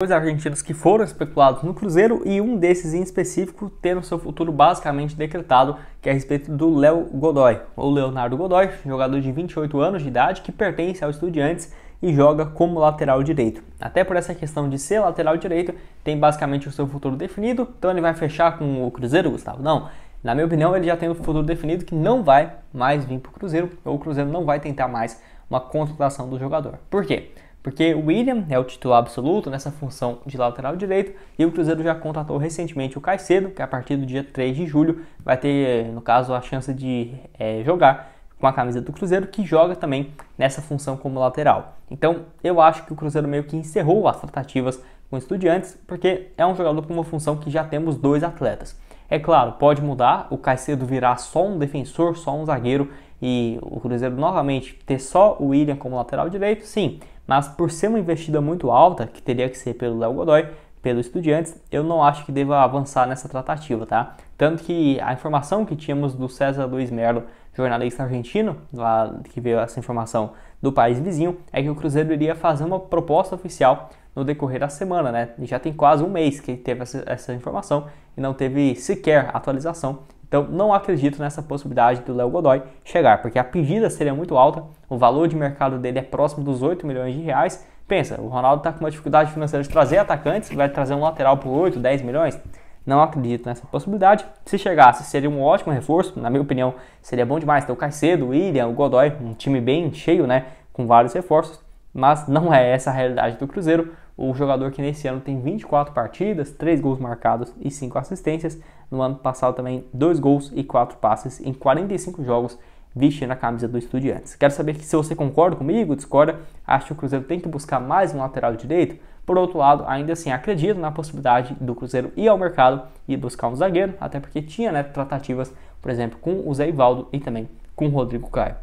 dois argentinos que foram especulados no Cruzeiro e um desses em específico tendo seu futuro basicamente decretado, que é a respeito do Léo Godoy, ou Leonardo Godoy, jogador de 28 anos de idade que pertence ao Estudiantes e joga como lateral direito. Até por essa questão de ser lateral direito, tem basicamente o seu futuro definido, então ele vai fechar com o Cruzeiro, Gustavo? Não. Na minha opinião, ele já tem o futuro definido que não vai mais vir para o Cruzeiro, ou o Cruzeiro não vai tentar mais uma contratação do jogador. Por quê? Porque o William é o titular absoluto nessa função de lateral direito e o Cruzeiro já contratou recentemente o Caicedo, que a partir do dia 3 de julho vai ter, no caso, a chance de é, jogar com a camisa do Cruzeiro, que joga também nessa função como lateral. Então eu acho que o Cruzeiro meio que encerrou as tratativas com o Estudiantes, porque é um jogador com uma função que já temos dois atletas. É claro, pode mudar, o Caicedo virar só um defensor, só um zagueiro e o Cruzeiro novamente ter só o William como lateral direito, sim, mas por ser uma investida muito alta, que teria que ser pelo Léo Godoy, pelo Estudiantes, eu não acho que deva avançar nessa tratativa, tá? Tanto que a informação que tínhamos do César Luiz Merlo, jornalista argentino, lá que veio essa informação do país vizinho, é que o Cruzeiro iria fazer uma proposta oficial no decorrer da semana, né? E já tem quase um mês que teve essa, essa informação e não teve sequer atualização. Então, não acredito nessa possibilidade do Léo Godoy chegar, porque a pedida seria muito alta, o valor de mercado dele é próximo dos 8 milhões de reais. Pensa, o Ronaldo está com uma dificuldade financeira de trazer atacantes, vai trazer um lateral por 8, 10 milhões? Não acredito nessa possibilidade. Se chegasse, seria um ótimo reforço, na minha opinião, seria bom demais ter então, o Caicedo, o William, o Godoy, um time bem cheio, né, com vários reforços mas não é essa a realidade do Cruzeiro. O jogador que nesse ano tem 24 partidas, 3 gols marcados e 5 assistências. No ano passado também 2 gols e 4 passes em 45 jogos vestindo a camisa do Estudiantes. Quero saber se você concorda comigo, discorda, acha que o Cruzeiro tem que buscar mais um lateral direito. Por outro lado, ainda assim, acredito na possibilidade do Cruzeiro ir ao mercado e buscar um zagueiro, até porque tinha né, tratativas, por exemplo, com o Zé Ivaldo e também com o Rodrigo Caio.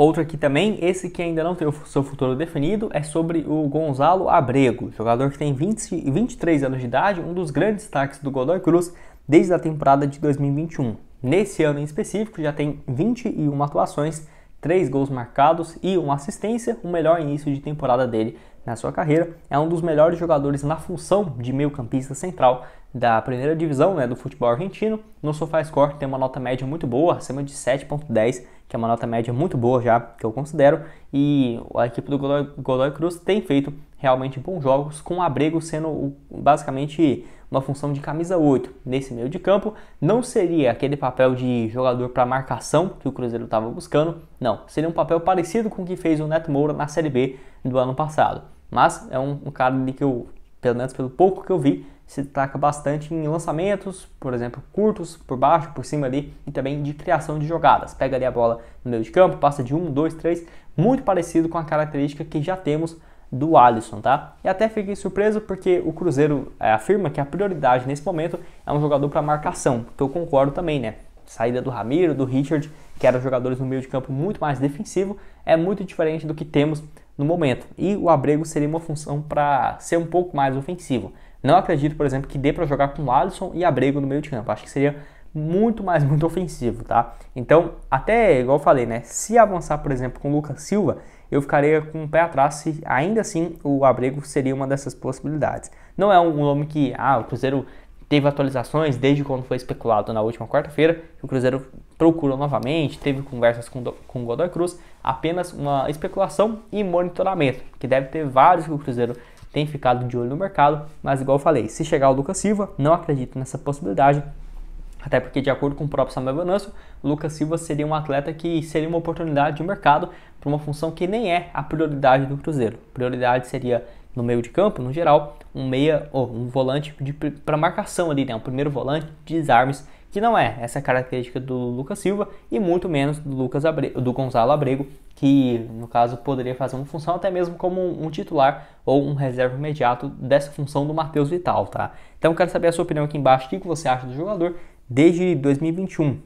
Outro aqui também, esse que ainda não tem o seu futuro definido, é sobre o Gonzalo Abrego, jogador que tem 20, 23 anos de idade, um dos grandes destaques do Godoy Cruz desde a temporada de 2021. Nesse ano em específico, já tem 21 atuações três gols marcados e uma assistência, o melhor início de temporada dele na sua carreira. É um dos melhores jogadores na função de meio-campista central da primeira divisão né, do futebol argentino. No SofaScore tem uma nota média muito boa, acima de 7.10, que é uma nota média muito boa já, que eu considero. E a equipe do Godoy, Godoy Cruz tem feito realmente bons jogos, com o Abrego sendo basicamente uma função de camisa 8 nesse meio de campo. Não seria aquele papel de jogador para marcação que o Cruzeiro estava buscando, não. Seria um papel parecido com o que fez o Neto Moura na Série B do ano passado. Mas é um, um cara ali que eu, pelo menos pelo pouco que eu vi, se destaca bastante em lançamentos, por exemplo, curtos, por baixo, por cima ali, e também de criação de jogadas. Pega ali a bola no meio de campo, passa de 1, 2, 3, muito parecido com a característica que já temos do Alisson, tá? E até fiquei surpreso porque o Cruzeiro é, afirma que a prioridade nesse momento é um jogador para marcação, que eu concordo também, né? Saída do Ramiro, do Richard, que eram jogadores no meio de campo muito mais defensivo, é muito diferente do que temos no momento. E o Abrego seria uma função para ser um pouco mais ofensivo. Não acredito, por exemplo, que dê para jogar com Alisson e Abrego no meio de campo. Acho que seria muito, mais muito ofensivo, tá? Então, até igual eu falei, né? Se avançar, por exemplo, com o Lucas Silva, eu ficaria com o pé atrás se ainda assim o Abrego seria uma dessas possibilidades. Não é um nome que, ah, o Cruzeiro teve atualizações desde quando foi especulado na última quarta-feira, o Cruzeiro procurou novamente, teve conversas com, com o Godoy Cruz, apenas uma especulação e monitoramento, que deve ter vários que o Cruzeiro tem ficado de olho no mercado, mas igual eu falei, se chegar o Lucas Silva, não acredito nessa possibilidade, até porque, de acordo com o próprio Samuel Venâncio, Lucas Silva seria um atleta que seria uma oportunidade de mercado para uma função que nem é a prioridade do Cruzeiro. Prioridade seria no meio de campo, no geral, um meia ou um volante para marcação ali, né? Um primeiro volante de desarmes, que não é essa característica do Lucas Silva e muito menos do Lucas do Gonzalo Abrego, que no caso poderia fazer uma função até mesmo como um, titular ou um reserva imediato dessa função do Matheus Vital, tá? Então quero saber a sua opinião aqui embaixo, o que você acha do jogador? desde 2021.